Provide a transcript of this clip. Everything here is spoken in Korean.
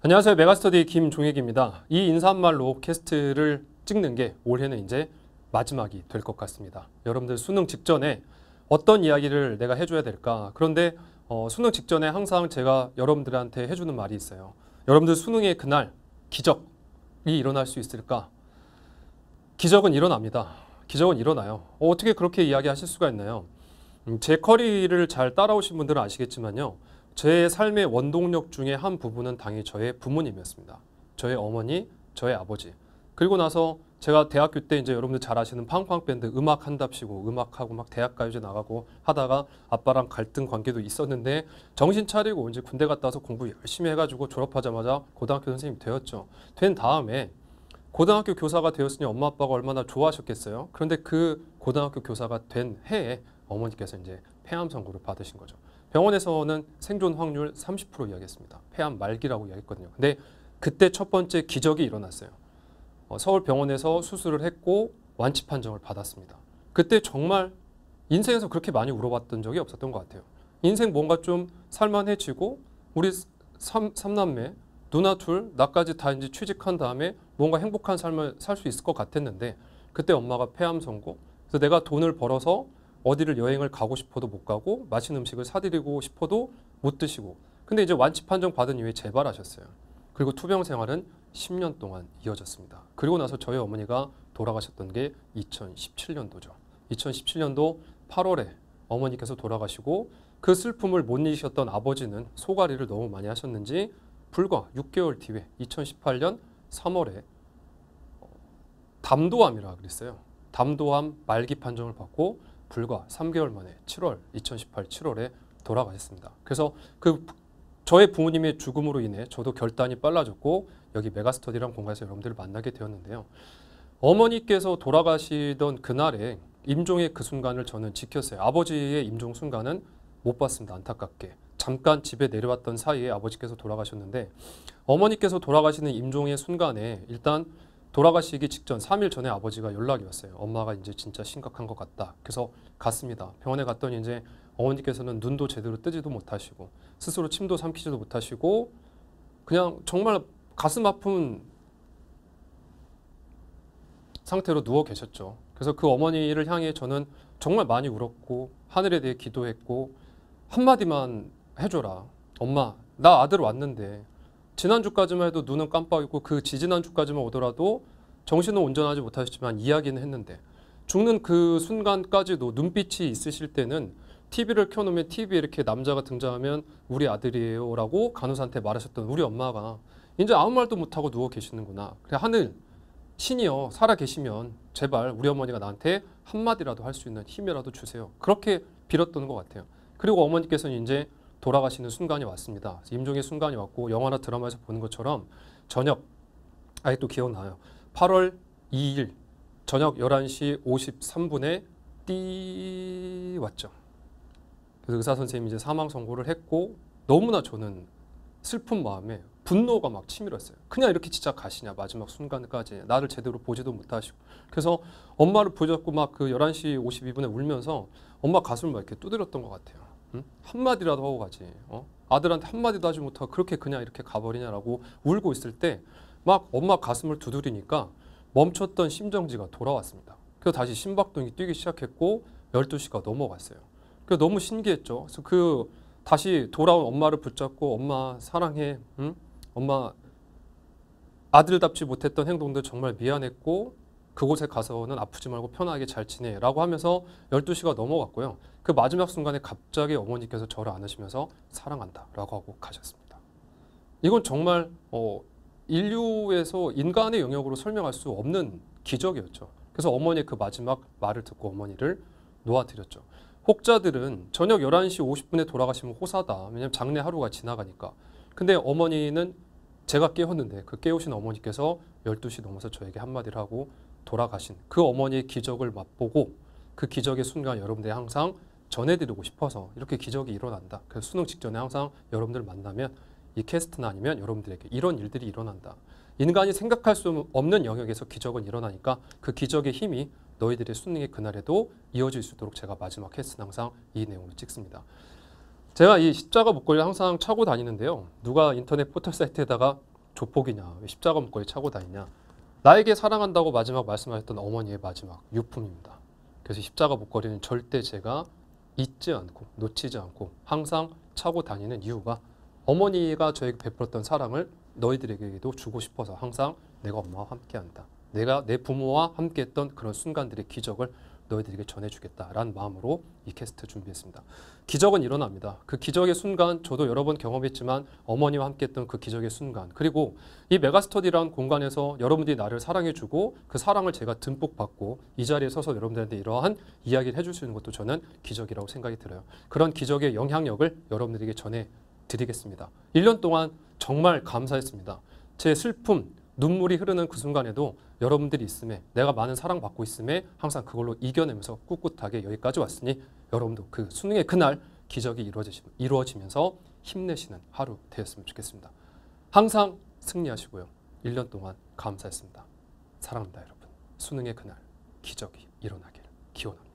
안녕하세요. 메가스터디 김종혁입니다. 이 인사말로 캐스트를 찍는 게 올해는 이제 마지막이 될 것 같습니다. 여러분들 수능 직전에 어떤 이야기를 내가 해줘야 될까? 그런데 어, 수능 직전에 항상 제가 여러분들한테 해주는 말이 있어요. 여러분들 수능의 그날 기적이 일어날 수 있을까? 기적은 일어납니다. 기적은 일어나요. 어, 떻게 그렇게 이야기하실 수가 있나요? 음, 제 커리를 잘 따라오신 분들은 아시겠지만요. 제 삶의 원동력 중에 한 부분은 당연히 저의 부모님이었습니다. 저의 어머니, 저의 아버지. 그리고 나서 제가 대학교 때 이제 여러분들 잘 아시는 팡팡 밴드 음악 한답시고 음악하고 막 대학 가요제 나가고 하다가 아빠랑 갈등 관계도 있었는데 정신 차리고 이제 군대 갔다 와서 공부 열심히 해가지고 졸업하자마자 고등학교 선생님이 되었죠. 된 다음에 고등학교 교사가 되었으니 엄마 아빠가 얼마나 좋아하셨겠어요. 그런데 그 고등학교 교사가 된 해에 어머니께서 이제 폐암 선고를 받으신 거죠. 병원에서는 생존 확률 30% 이야기했습니다. 폐암 말기라고 이야기했거든요. 근데 그때 첫 번째 기적이 일어났어요. 어, 서울 병원에서 수술을 했고 완치 판정을 받았습니다. 그때 정말 인생에서 그렇게 많이 울어봤던 적이 없었던 것 같아요. 인생 뭔가 좀 살만해지고 우리 삼, 삼남매 누나 둘 나까지 다 이제 취직한 다음에 뭔가 행복한 삶을 살 수 있을 것 같았는데 그때 엄마가 폐암 선고 그래서 내가 돈을 벌어서 어디를 여행을 가고 싶어도 못 가고 맛있는 음식을 사드리고 싶어도 못 드시고 근데 이제 완치 판정 받은 이후에 재발하셨어요. 그리고 투병 생활은 10년 동안 이어졌습니다. 그리고 나서 저희 어머니가 돌아가셨던 게 2017년도죠. 2017년도 8월에 어머니께서 돌아가시고 그 슬픔을 못 잊으셨던 아버지는 소가리를 너무 많이 하셨는지 불과 6개월 뒤에 2018년 3월에 어, 담도암이라 고 그랬어요. 담도암 말기 판정을 받고 불과 3개월 만에 7월 2018 7월에 돌아가셨습니다. 그래서 그 저의 부모님의 죽음으로 인해 저도 결단이 빨라졌고 여기 메가스터디란 공간에서 여러분들을 만나게 되었는데요. 어머니께서 돌아가시던 그날에 임종의 그 순간을 저는 지켰어요. 아버지의 임종 순간은 못 봤습니다. 안타깝게. 잠깐 집에 내려왔던 사이에 아버지께서 돌아가셨는데 어머니께서 돌아가시는 임종의 순간에 일단 돌아가시기 직전 3일 전에 아버지가 연락이 왔어요. 엄마가 이제 진짜 심각한 것 같다. 그래서 갔습니다. 병원에 갔더니 이제 어머니께서는 눈도 제대로 뜨지도 못하시고 스스로 침도 삼키지도 못하시고 그냥 정말 가슴 아픈 상태로 누워 계셨죠. 그래서 그 어머니를 향해 저는 정말 많이 울었고 하늘에 대해 기도했고 한마디만 해줘라. 엄마 나 아들 왔는데 지난주까지만 해도 눈은 깜빡이고 그 지지난주까지만 오더라도 정신은 온전하지 못하셨지만 이야기는 했는데 죽는 그 순간까지도 눈빛이 있으실 때는 TV를 켜놓으면 TV에 이렇게 남자가 등장하면 우리 아들이에요 라고 간호사한테 말하셨던 우리 엄마가 이제 아무 말도 못하고 누워 계시는구나. 그래 하늘 신이여 살아 계시면 제발 우리 어머니가 나한테 한마디라도 할 수 있는 힘이라도 주세요. 그렇게 빌었던 것 같아요. 그리고 어머니께서는 이제 돌아가시는 순간이 왔습니다. 임종의 순간이 왔고 영화나 드라마에서 보는 것처럼 저녁 아직도 기억나요. 8월 2일 저녁 11시 53분에 띠 왔죠. 그래서 의사 선생님이 이제 사망 선고를 했고 너무나 저는 슬픈 마음에 분노가 막 치밀었어요. 그냥 이렇게 진짜 가시냐 마지막 순간까지 나를 제대로 보지도 못하시고 그래서 엄마를 부잡고 막 그 11시 52분에 울면서 엄마 가슴을 막 이렇게 두드렸던 것 같아요. 응? 한마디라도 하고 가지. 어? 아들한테 한마디도 하지 못하고 그렇게 그냥 이렇게 가버리냐라고 울고 있을 때 막 엄마 가슴을 두드리니까 멈췄던 심정지가 돌아왔습니다. 그래서 다시 심박동이 뛰기 시작했고 12시가 넘어갔어요. 그 너무 신기했죠. 그래서 그 다시 돌아온 엄마를 붙잡고 엄마 사랑해. 응? 엄마 아들답지 못했던 행동들 정말 미안했고 그곳에 가서는 아프지 말고 편하게 잘 지내라고 하면서 12시가 넘어갔고요. 그 마지막 순간에 갑자기 어머니께서 저를 안으시면서 사랑한다라고 하고 가셨습니다. 이건 정말 어, 인류에서 인간의 영역으로 설명할 수 없는 기적이었죠. 그래서 어머니의 그 마지막 말을 듣고 어머니를 놓아드렸죠. 혹자들은 저녁 11시 50분에 돌아가시면 호사다. 왜냐하면 장례 하루가 지나가니까. 근데 어머니는 제가 깨웠는데 그 깨우신 어머니께서 12시 넘어서 저에게 한마디를 하고 돌아가신 그 어머니의 기적을 맛보고 그 기적의 순간 여러분들이 항상 전해드리고 싶어서 이렇게 기적이 일어난다. 그래서 수능 직전에 항상 여러분들 만나면 이 캐스트나 아니면 여러분들에게 이런 일들이 일어난다. 인간이 생각할 수 없는 영역에서 기적은 일어나니까 그 기적의 힘이 너희들의 수능의 그날에도 이어질 수 있도록 제가 마지막 캐스트는 항상 이 내용으로 찍습니다. 제가 이 십자가 목걸이 항상 차고 다니는데요. 누가 인터넷 포털 사이트에다가 조폭이냐, 십자가 목걸이 차고 다니냐 나에게 사랑한다고 마지막 말씀하셨던 어머니의 마지막 유품입니다. 그래서 십자가 목걸이는 절대 제가 잊지 않고 놓치지 않고 항상 차고 다니는 이유가 어머니가 저에게 베풀었던 사랑을 너희들에게도 주고 싶어서 항상 내가 엄마와 함께한다. 내가 내 부모와 함께했던 그런 순간들의 기적을 너희들에게 전해주겠다라는 마음으로 이 캐스트 준비했습니다. 기적은 일어납니다. 그 기적의 순간 저도 여러 번 경험했지만 어머니와 함께했던 그 기적의 순간 그리고 이 메가스터디라는 공간에서 여러분들이 나를 사랑해주고 그 사랑을 제가 듬뿍 받고 이 자리에 서서 여러분들한테 이러한 이야기를 해줄 수 있는 것도 저는 기적이라고 생각이 들어요. 그런 기적의 영향력을 여러분들에게 전해 드리겠습니다. 1년 동안 정말 감사했습니다. 제 슬픔, 눈물이 흐르는 그 순간에도 여러분들이 있음에 내가 많은 사랑받고 있음에 항상 그걸로 이겨내면서 꿋꿋하게 여기까지 왔으니 여러분도 그 수능의 그날 기적이 이루어지, 면서 힘내시는 하루 되었으면 좋겠습니다. 항상 승리하시고요. 1년 동안 감사했습니다. 사랑합니다 여러분. 수능의 그날 기적이 일어나길 기원합니다.